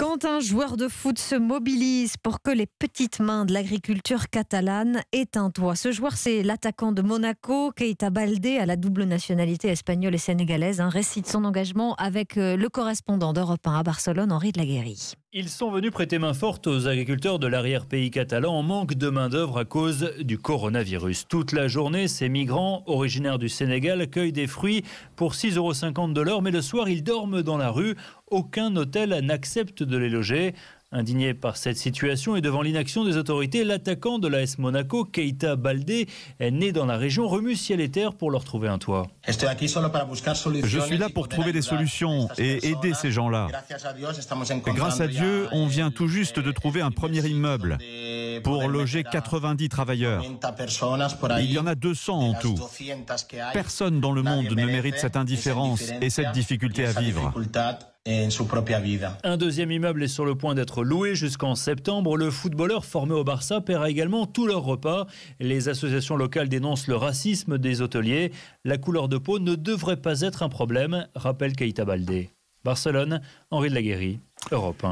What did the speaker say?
Quand un joueur de foot se mobilise pour que les petites mains de l'agriculture catalane aient un toit. Ce joueur, c'est l'attaquant de Monaco, Keita Balde, à la double nationalité espagnole et sénégalaise, récit hein, récite son engagement avec euh, le correspondant d'Europe 1 à Barcelone, Henri de la Guérie. Ils sont venus prêter main forte aux agriculteurs de l'arrière-pays catalan en manque de main-d'œuvre à cause du coronavirus. Toute la journée, ces migrants, originaires du Sénégal, cueillent des fruits pour 6,50 euros de l'heure, mais le soir, ils dorment dans la rue aucun hôtel n'accepte de les loger. Indigné par cette situation et devant l'inaction des autorités, l'attaquant de l'AS Monaco, Keita Baldé, est né dans la région, remue ciel et terre pour leur trouver un toit. Je suis là pour trouver des solutions et aider ces gens-là. Grâce à Dieu, on eh, vient tout juste de eh, trouver un premier immeuble pour loger 90 travailleurs. Il y en a 200 en tout. Personne dans le monde ne mérite cette indifférence et cette difficulté à vivre. Un deuxième immeuble est sur le point d'être loué jusqu'en septembre. Le footballeur formé au Barça paiera également tous leurs repas. Les associations locales dénoncent le racisme des hôteliers. La couleur de peau ne devrait pas être un problème, rappelle Keita Baldé. Barcelone, Henri de la Guérie, Europe 1.